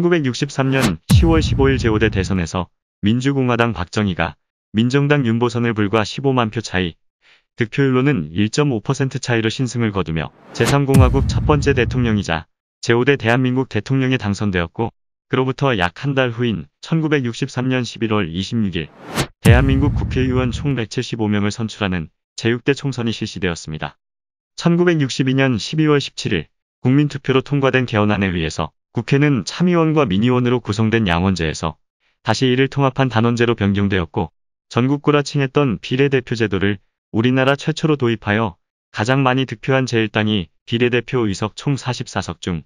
1963년 10월 15일 제5대 대선에서 민주공화당 박정희가 민정당 윤보선을 불과 15만 표 차이, 득표율로는 1.5% 차이로 신승을 거두며 제3공화국 첫 번째 대통령이자 제5대 대한민국 대통령에 당선되었고 그로부터 약 한 달 후인 1963년 11월 26일 대한민국 국회의원 총 175명을 선출하는 제6대 총선이 실시되었습니다. 1962년 12월 17일 국민투표로 통과된 개헌안에 의해서 국회는 참의원과 민의원으로 구성된 양원제에서 다시 이를 통합한 단원제로 변경되었고 전국구라 칭했던 비례대표 제도를 우리나라 최초로 도입하여 가장 많이 득표한 제1당이 비례대표 의석 총 44석 중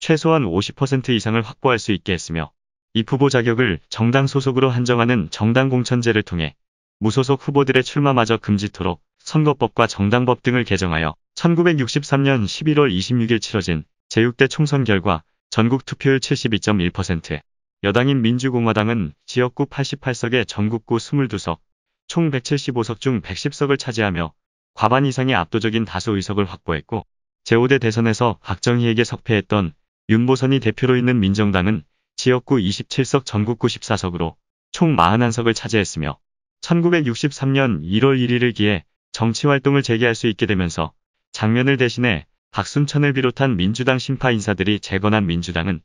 최소한 50% 이상을 확보할 수 있게 했으며 이 후보 자격을 정당 소속으로 한정하는 정당 공천제를 통해 무소속 후보들의 출마마저 금지토록 선거법과 정당법 등을 개정하여 1963년 11월 26일 치러진 제6대 총선 결과 전국 투표율 72.1%, 여당인 민주공화당은 지역구 88석에 전국구 22석, 총 175석 중 110석을 차지하며 과반 이상의 압도적인 다수 의석을 확보했고 제5대 대선에서 박정희에게 석패했던 윤보선이 대표로 있는 민정당은 지역구 27석 전국구 14석으로 총 41석을 차지했으며 1963년 1월 1일을 기해 정치활동을 재개할 수 있게 되면서 장면을 대신해 박순천을 비롯한 민주당 심파 인사들이 재건한 민주당은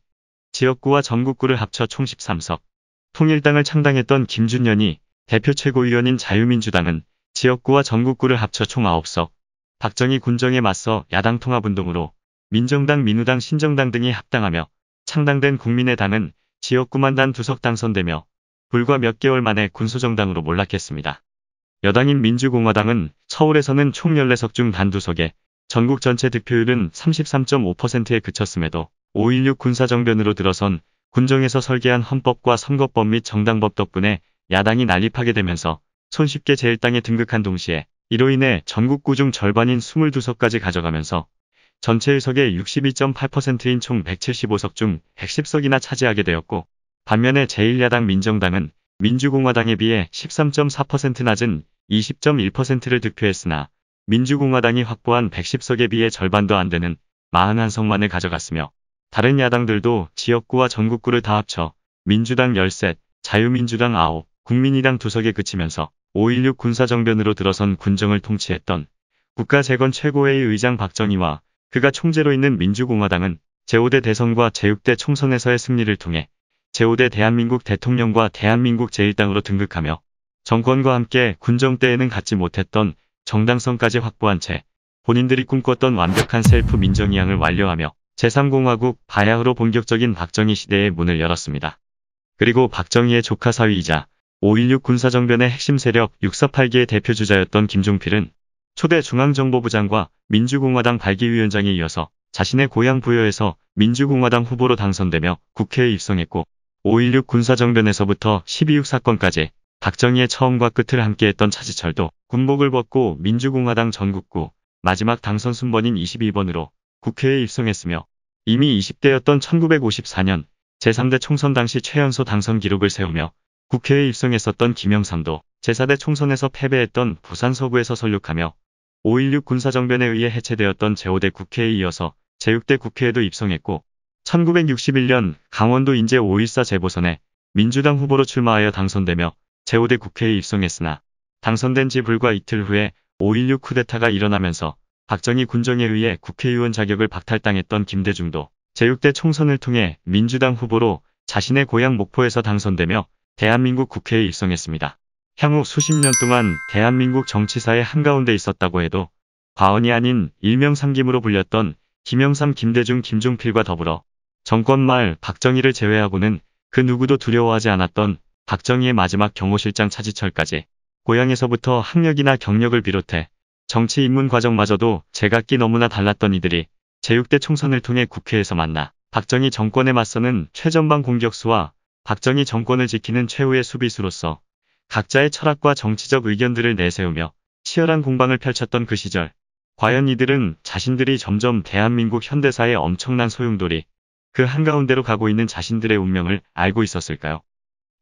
지역구와 전국구를 합쳐 총 13석, 통일당을 창당했던 김준현이 대표 최고위원인 자유민주당은 지역구와 전국구를 합쳐 총 9석, 박정희 군정에 맞서 야당 통합운동으로 민정당, 민우당, 신정당 등이 합당하며 창당된 국민의당은 지역구만 단 두 석 당선되며 불과 몇 개월 만에 군소정당으로 몰락했습니다. 여당인 민주공화당은 서울에서는 총 14석 중 단 두석에 전국 전체 득표율은 33.5%에 그쳤음에도 5.16 군사정변으로 들어선 군정에서 설계한 헌법과 선거법 및 정당법 덕분에 야당이 난립하게 되면서 손쉽게 제1당에 등극한 동시에 이로 인해 전국구 중 절반인 22석까지 가져가면서 전체 의석의 62.8%인 총 175석 중 110석이나 차지하게 되었고 반면에 제1야당 민정당은 민주공화당에 비해 13.4% 낮은 20.1%를 득표했으나 민주공화당이 확보한 110석에 비해 절반도 안 되는 41석만을 가져갔으며 다른 야당들도 지역구와 전국구를 다 합쳐 민주당 13, 자유민주당 9, 국민의당 2석에 그치면서 5.16 군사정변으로 들어선 군정을 통치했던 국가재건 최고회의 의장 박정희와 그가 총재로 있는 민주공화당은 제5대 대선과 제6대 총선에서의 승리를 통해 제5대 대한민국 대통령과 대한민국 제1당으로 등극하며 정권과 함께 군정 때에는 갖지 못했던 정당성까지 확보한 채 본인들이 꿈꿨던 완벽한 셀프 민정이양을 완료하며 제3공화국 바야흐로 본격적인 박정희 시대의 문을 열었습니다. 그리고 박정희의 조카 사위이자 5.16 군사정변의 핵심 세력 648기의 대표주자였던 김종필은 초대 중앙정보부장과 민주공화당 발기위원장에 이어서 자신의 고향 부여에서 민주공화당 후보로 당선되며 국회에 입성했고 5.16 군사정변에서부터 12.6 사건까지 박정희의 처음과 끝을 함께했던 차지철도 군복을 벗고 민주공화당 전국구 마지막 당선 순번인 22번으로 국회에 입성했으며 이미 20대였던 1954년 제3대 총선 당시 최연소 당선 기록을 세우며 국회에 입성했었던 김영삼도 제4대 총선에서 패배했던 부산 서구에서 설륙하며 5.16 군사정변에 의해 해체되었던 제5대 국회에 이어서 제6대 국회에도 입성했고 1961년 강원도 인제 5.14 재보선에 민주당 후보로 출마하여 당선되며 제5대 국회에 입성했으나 당선된 지 불과 이틀 후에 5.16 쿠데타가 일어나면서 박정희 군정에 의해 국회의원 자격을 박탈당했던 김대중도 제6대 총선을 통해 민주당 후보로 자신의 고향 목포에서 당선되며 대한민국 국회에 입성했습니다. 향후 수십 년 동안 대한민국 정치사의 한가운데 있었다고 해도 과언이 아닌 일명삼김으로 불렸던 김영삼, 김대중, 김종필과 더불어 정권 말 박정희를 제외하고는 그 누구도 두려워하지 않았던 박정희의 마지막 경호실장 차지철까지 고향에서부터 학력이나 경력을 비롯해 정치 입문 과정마저도 제각기 너무나 달랐던 이들이 제6대 총선을 통해 국회에서 만나 박정희 정권에 맞서는 최전방 공격수와 박정희 정권을 지키는 최후의 수비수로서 각자의 철학과 정치적 의견들을 내세우며 치열한 공방을 펼쳤던 그 시절 과연 이들은 자신들이 점점 대한민국 현대사의 엄청난 소용돌이 그 한가운데로 가고 있는 자신들의 운명을 알고 있었을까요?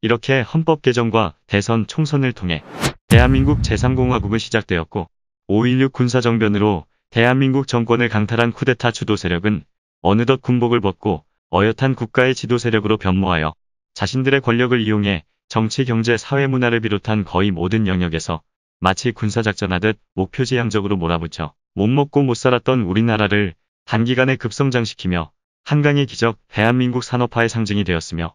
이렇게 헌법 개정과 대선 총선을 통해 대한민국 제3공화국은 시작되었고 5.16 군사정변으로 대한민국 정권을 강탈한 쿠데타 주도 세력은 어느덧 군복을 벗고 어엿한 국가의 지도 세력으로 변모하여 자신들의 권력을 이용해 정치, 경제, 사회 문화를 비롯한 거의 모든 영역에서 마치 군사작전하듯 목표지향적으로 몰아붙여 못 먹고 못 살았던 우리나라를 단기간에 급성장시키며 한강의 기적 대한민국 산업화의 상징이 되었으며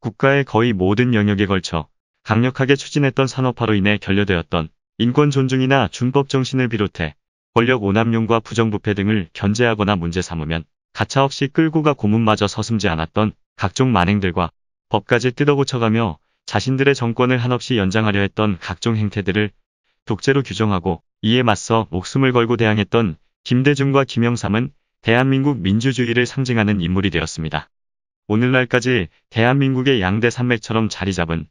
국가의 거의 모든 영역에 걸쳐 강력하게 추진했던 산업화로 인해 결여되었던 인권 존중이나 준법 정신을 비롯해 권력 오남용과 부정부패 등을 견제하거나 문제 삼으면 가차없이 끌고 가 고문마저 서슴지 않았던 각종 만행들과 법까지 뜯어고쳐가며 자신들의 정권을 한없이 연장하려 했던 각종 행태들을 독재로 규정하고 이에 맞서 목숨을 걸고 대항했던 김대중과 김영삼은 대한민국 민주주의를 상징하는 인물이 되었습니다. 오늘날까지 대한민국의 양대 산맥처럼 자리잡은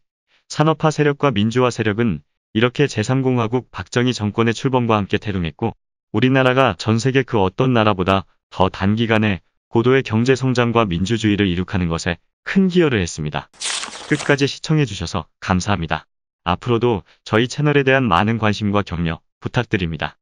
산업화 세력과 민주화 세력은 이렇게 제3공화국 박정희 정권의 출범과 함께 태동했고 우리나라가 전 세계 그 어떤 나라보다 더 단기간에 고도의 경제 성장과 민주주의를 이룩하는 것에 큰 기여를 했습니다. 끝까지 시청해주셔서 감사합니다. 앞으로도 저희 채널에 대한 많은 관심과 격려 부탁드립니다.